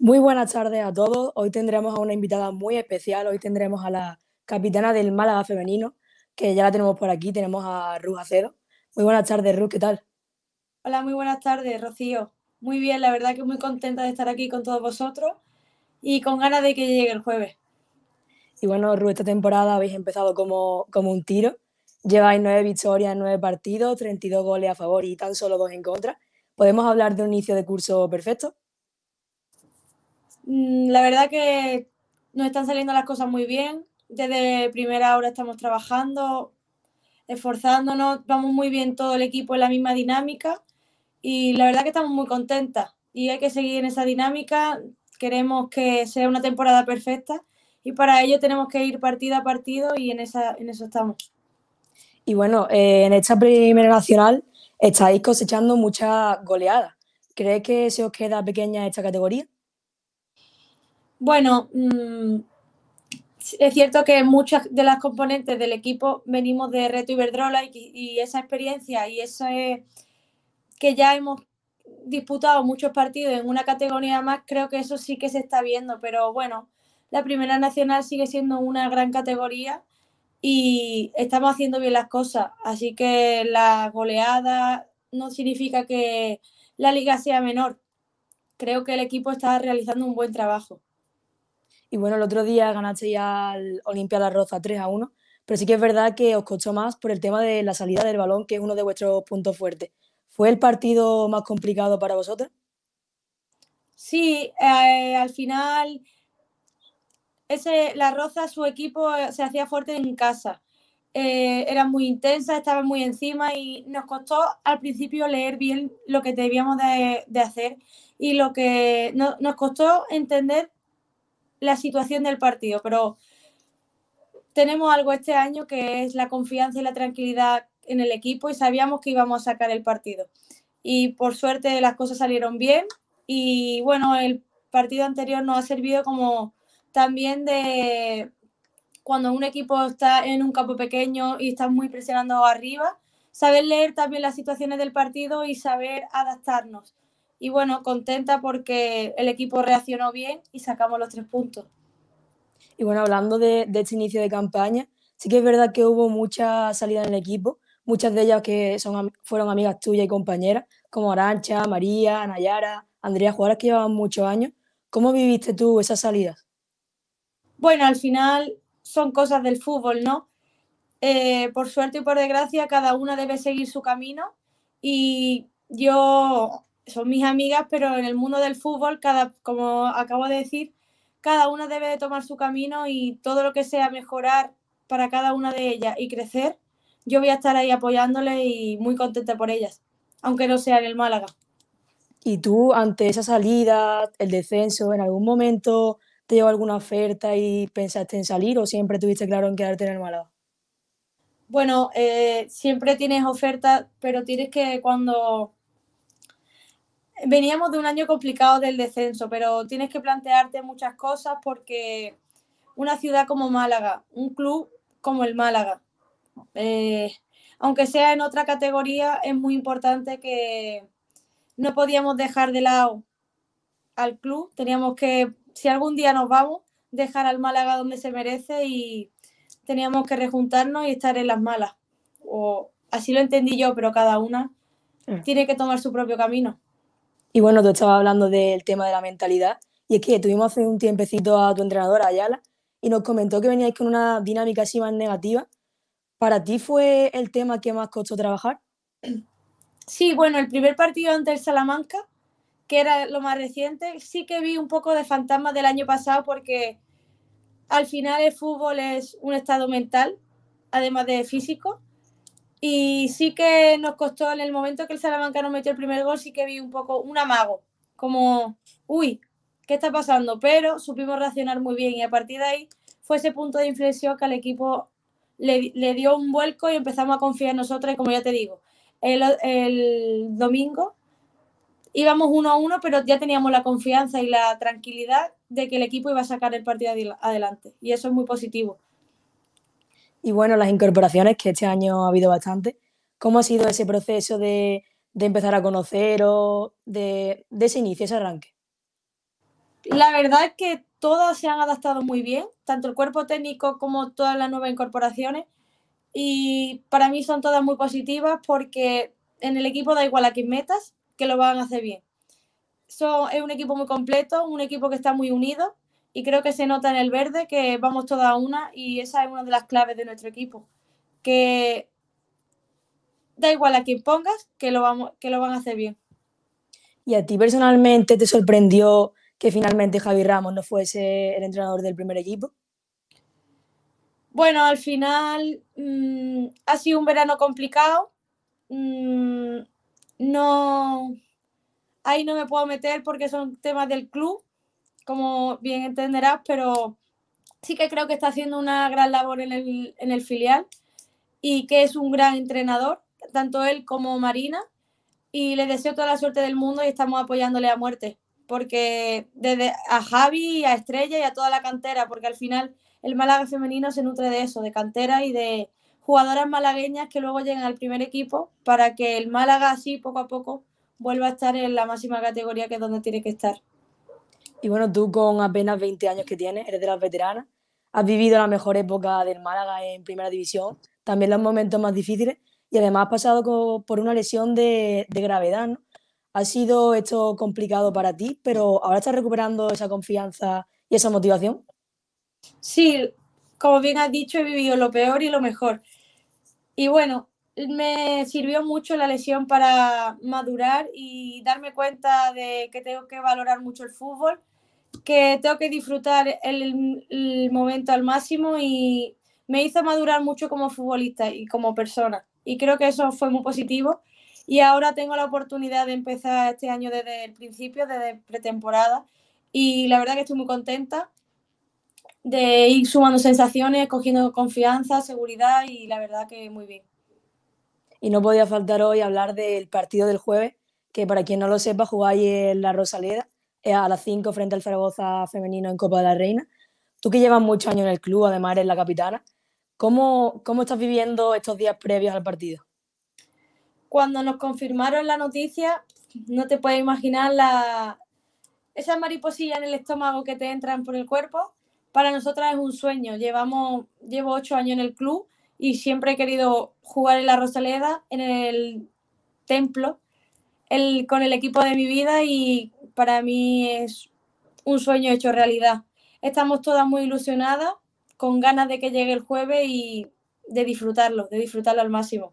Muy buenas tardes a todos. Hoy tendremos a una invitada muy especial. Hoy tendremos a la capitana del Málaga femenino, que ya la tenemos por aquí. Tenemos a Ruth Acedo. Muy buenas tardes, Ruth. ¿Qué tal? Hola, muy buenas tardes, Rocío. Muy bien, la verdad que muy contenta de estar aquí con todos vosotros y con ganas de que llegue el jueves. Y bueno, Ruth, esta temporada habéis empezado como, como un tiro. Lleváis nueve victorias en nueve partidos, 32 goles a favor y tan solo dos en contra. ¿Podemos hablar de un inicio de curso perfecto? Mm, la verdad que nos están saliendo las cosas muy bien. Desde primera hora estamos trabajando, esforzándonos, vamos muy bien todo el equipo en la misma dinámica y la verdad que estamos muy contentas y hay que seguir en esa dinámica. Queremos que sea una temporada perfecta y para ello tenemos que ir partido a partido y en, esa, en eso estamos. Y bueno, eh, en esta primera nacional estáis cosechando muchas goleadas. ¿Crees que se os queda pequeña esta categoría? Bueno, mm, es cierto que muchas de las componentes del equipo venimos de Reto Iberdrola y, y esa experiencia y eso es que ya hemos disputado muchos partidos en una categoría más, creo que eso sí que se está viendo, pero bueno, la Primera Nacional sigue siendo una gran categoría y estamos haciendo bien las cosas, así que la goleada no significa que la liga sea menor. Creo que el equipo está realizando un buen trabajo. Y bueno, el otro día ya al Olimpia La Roza 3 a 1, pero sí que es verdad que os costó más por el tema de la salida del balón, que es uno de vuestros puntos fuertes. ¿Fue el partido más complicado para vosotros? Sí, eh, al final ese, La Roza, su equipo eh, se hacía fuerte en casa. Eh, era muy intensa, estaba muy encima y nos costó al principio leer bien lo que debíamos de, de hacer y lo que no, nos costó entender la situación del partido, pero tenemos algo este año que es la confianza y la tranquilidad en el equipo y sabíamos que íbamos a sacar el partido. Y por suerte las cosas salieron bien y bueno, el partido anterior nos ha servido como también de cuando un equipo está en un campo pequeño y está muy presionando arriba, saber leer también las situaciones del partido y saber adaptarnos. Y bueno, contenta porque el equipo reaccionó bien y sacamos los tres puntos. Y bueno, hablando de, este inicio de campaña, sí que es verdad que hubo mucha salida en el equipo, muchas de ellas que son, fueron amigas tuyas y compañeras, como Arancha, María, Nayara, Andrea, Juárez, que llevaban muchos años. ¿Cómo viviste tú esas salidas? Bueno, al final son cosas del fútbol, ¿no? Eh, por suerte y por desgracia, cada una debe seguir su camino y yo son mis amigas, pero en el mundo del fútbol, cada, como acabo de decir, cada una debe de tomar su camino y todo lo que sea mejorar para cada una de ellas y crecer, yo voy a estar ahí apoyándole y muy contenta por ellas, aunque no sea en el Málaga. ¿Y tú, ante esa salida, el descenso, en algún momento te llegó alguna oferta y pensaste en salir o siempre tuviste claro en quedarte en el Málaga? Bueno, eh, siempre tienes ofertas, pero tienes que cuando veníamos de un año complicado del descenso, pero tienes que plantearte muchas cosas porque una ciudad como Málaga, un club como el Málaga, eh, aunque sea en otra categoría, es muy importante que no podíamos dejar de lado al club, teníamos que, si algún día nos vamos, dejar al Málaga donde se merece y teníamos que rejuntarnos y estar en las malas. O así lo entendí yo, pero cada una tiene que tomar su propio camino. Y bueno, tú estabas hablando del tema de la mentalidad. Y es que tuvimos hace un tiempecito a tu entrenadora, Ayala, y nos comentó que veníais con una dinámica así más negativa. ¿Para ti fue el tema que más costó trabajar? Sí, bueno, el primer partido ante el Salamanca, que era lo más reciente, sí que vi un poco de fantasmas del año pasado porque al final el fútbol es un estado mental, además de físico. Y sí que nos costó en el momento que el Salamanca nos metió el primer gol, sí que vi un poco un amago, como, uy, ¿qué está pasando? Pero supimos reaccionar muy bien y a partir de ahí fue ese punto de inflexión que al equipo le, dio un vuelco y empezamos a confiar en nosotros. Y como ya te digo, el domingo íbamos uno a uno, pero ya teníamos la confianza y la tranquilidad de que el equipo iba a sacar el partido adelante. Y eso es muy positivo y bueno, las incorporaciones, que este año ha habido bastante. ¿Cómo ha sido ese proceso de, empezar a conocer o de ese inicio, ese arranque? La verdad es que todas se han adaptado muy bien, tanto el cuerpo técnico como todas las nuevas incorporaciones. Y para mí son todas muy positivas porque en el equipo da igual a quién metas, que lo van a hacer bien. So, es un equipo muy completo, un equipo que está muy unido y creo que se nota en el verde que vamos toda una y esa es una de las claves de nuestro equipo. Que da igual a quien pongas, que lo, vamos, que lo van a hacer bien. ¿Y a ti personalmente te sorprendió que finalmente Javi Ramos no fuese el entrenador del primer equipo? Bueno, al final mm, ha sido un verano complicado. Mm, no, ahí no me puedo meter porque son temas del club como bien entenderás, pero sí que creo que está haciendo una gran labor en el, filial y que es un gran entrenador, tanto él como Marina, y le deseo toda la suerte del mundo y estamos apoyándole a muerte, porque desde a Javi, a Estrella y a toda la cantera, porque al final el Málaga femenino se nutre de eso, de cantera y de jugadoras malagueñas que luego llegan al primer equipo para que el Málaga así poco a poco vuelva a estar en la máxima categoría que es donde tiene que estar. Y bueno, tú con apenas 20 años que tienes, eres de las veteranas, has vivido la mejor época del Málaga en primera división, también los momentos más difíciles y además has pasado por una lesión de, de gravedad. Ha sido esto complicado para ti, pero ahora estás recuperando esa confianza y esa motivación. Sí, como bien has dicho, he vivido lo peor y lo mejor. Y bueno, me sirvió mucho la lesión para madurar y darme cuenta de que tengo que valorar mucho el fútbol, que tengo que disfrutar el, momento al máximo y me hizo madurar mucho como futbolista y como persona. Y creo que eso fue muy positivo. Y ahora tengo la oportunidad de empezar este año desde el principio, desde pretemporada. Y la verdad que estoy muy contenta de ir sumando sensaciones, cogiendo confianza, seguridad y la verdad que muy bien. Y no podía faltar hoy hablar del partido del jueves, que para quien no lo sepa, jugáis en la Rosaleda eh, a las 5 frente al Zaragoza femenino en Copa de la Reina. Tú que llevas muchos años en el club, además eres la capitana, ¿cómo, cómo estás viviendo estos días previos al partido? Cuando nos confirmaron la noticia, no te puedes imaginar la... esas mariposillas en el estómago que te entran por el cuerpo. Para nosotras es un sueño. Llevamos, llevo ocho años en el club y siempre he querido jugar en la Rosaleda, en el templo, el, con el equipo de mi vida y para mí es un sueño hecho realidad. Estamos todas muy ilusionadas, con ganas de que llegue el jueves y de disfrutarlo, de disfrutarlo al máximo.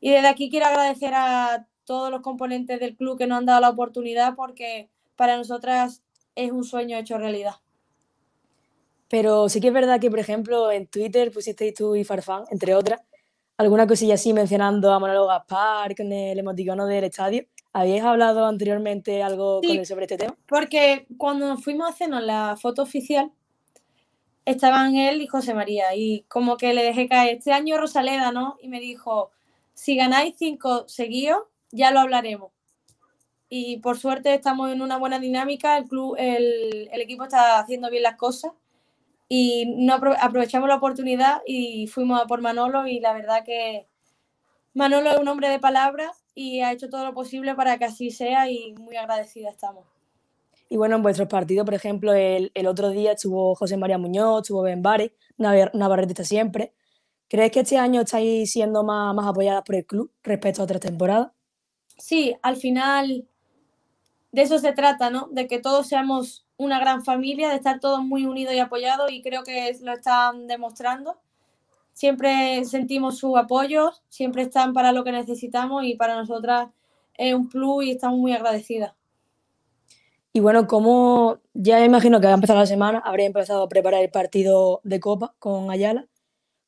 Y desde aquí quiero agradecer a todos los componentes del club que nos han dado la oportunidad porque para nosotras es un sueño hecho realidad. Pero sí que es verdad que, por ejemplo, en Twitter pusisteis tú y Farfán, entre otras, alguna cosilla así mencionando a Manolo Gaspar con el emoticono del estadio. ¿Habíais hablado anteriormente algo sobre este tema? Porque cuando fuimos a hacernos la foto oficial, estaban él y José María. Y como que le dejé caer, este año Rosaleda, ¿no? Y me dijo, si ganáis cinco seguidos, ya lo hablaremos. Y por suerte estamos en una buena dinámica, el, club, el, el equipo está haciendo bien las cosas y no aprovechamos la oportunidad y fuimos a por Manolo y la verdad que Manolo es un hombre de palabras y ha hecho todo lo posible para que así sea y muy agradecida estamos. Y bueno, en vuestros partidos, por ejemplo, el, el otro día estuvo José María Muñoz, estuvo Ben Navar Navarrete está siempre. ¿Crees que este año estáis siendo más, más apoyadas por el club respecto a otras temporadas? Sí, al final de eso se trata, ¿no? De que todos seamos una gran familia, de estar todos muy unidos y apoyados y creo que lo están demostrando. Siempre sentimos su apoyo, siempre están para lo que necesitamos y para nosotras es un plus y estamos muy agradecidas. Y bueno, como ya imagino que ha empezado empezar la semana, habría empezado a preparar el partido de Copa con Ayala.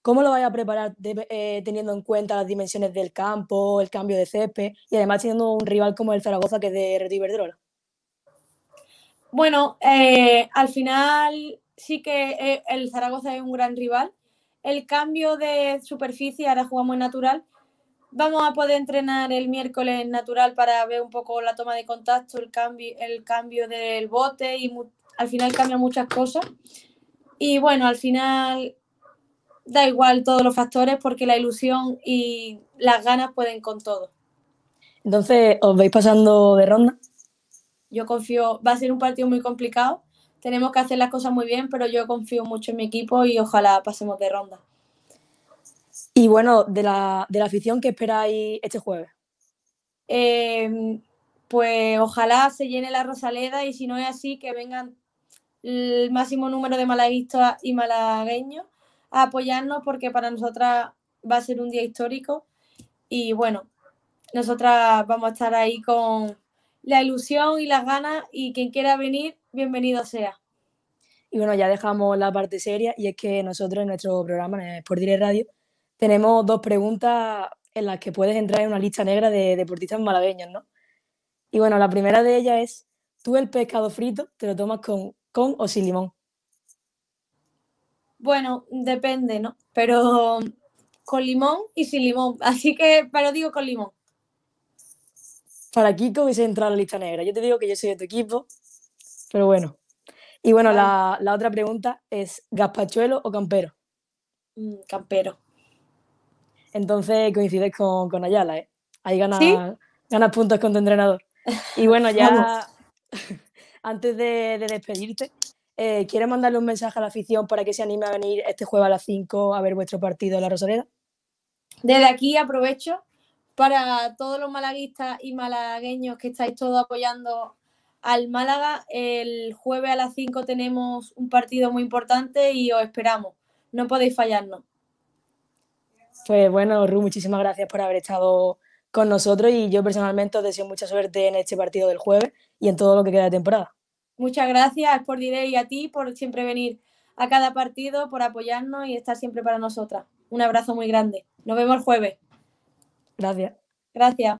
¿Cómo lo vais a preparar eh, teniendo en cuenta las dimensiones del campo, el cambio de césped y además teniendo un rival como el Zaragoza que es de de Bueno, eh, al final sí que eh, el Zaragoza es un gran rival. El cambio de superficie, ahora jugamos en natural. Vamos a poder entrenar el miércoles en natural para ver un poco la toma de contacto, el cambio, el cambio del bote y al final cambian muchas cosas. Y bueno, al final da igual todos los factores porque la ilusión y las ganas pueden con todo. Entonces, ¿os vais pasando de ronda? Yo confío, va a ser un partido muy complicado, tenemos que hacer las cosas muy bien, pero yo confío mucho en mi equipo y ojalá pasemos de ronda. Y bueno, de la, de la afición, ¿qué esperáis este jueves? Em, pues ojalá se llene la Rosaleda y si no es así, que vengan el máximo número de malaguistas y malagueños a apoyarnos porque para nosotras va a ser un día histórico y bueno, nosotras vamos a estar ahí con la ilusión y las ganas y quien quiera venir, bienvenido sea. Y bueno, ya dejamos la parte seria y es que nosotros en nuestro programa en Sport Direct Radio tenemos dos preguntas en las que puedes entrar en una lista negra de deportistas malagueños, ¿no? Y bueno, la primera de ellas es, ¿tú el pescado frito te lo tomas con, con o sin limón? Bueno, depende, ¿no? Pero con limón y sin limón. Así que, pero digo con limón. Para Kiko hubiese entrado a la lista negra. Yo te digo que yo soy de tu equipo, pero bueno. Y bueno, la, otra pregunta es, ¿gaspachuelo o campero? Mm, campero. Entonces coincides con, Ayala, ¿eh? Ahí ganas, puntos con tu entrenador. Y bueno, ya antes de, de despedirte, eh, Quiero mandarle un mensaje a la afición para que se anime a venir este jueves a las 5 a ver vuestro partido en la Rosaleda? Desde aquí aprovecho para todos los malaguistas y malagueños que estáis todos apoyando al Málaga. El jueves a las 5 tenemos un partido muy importante y os esperamos. No podéis fallarnos. Pues bueno, Ru, muchísimas gracias por haber estado con nosotros y yo personalmente os deseo mucha suerte en este partido del jueves y en todo lo que queda de temporada. Muchas gracias por diré y a ti por siempre venir a cada partido, por apoyarnos y estar siempre para nosotras. Un abrazo muy grande. Nos vemos el jueves. Gracias. Gracias.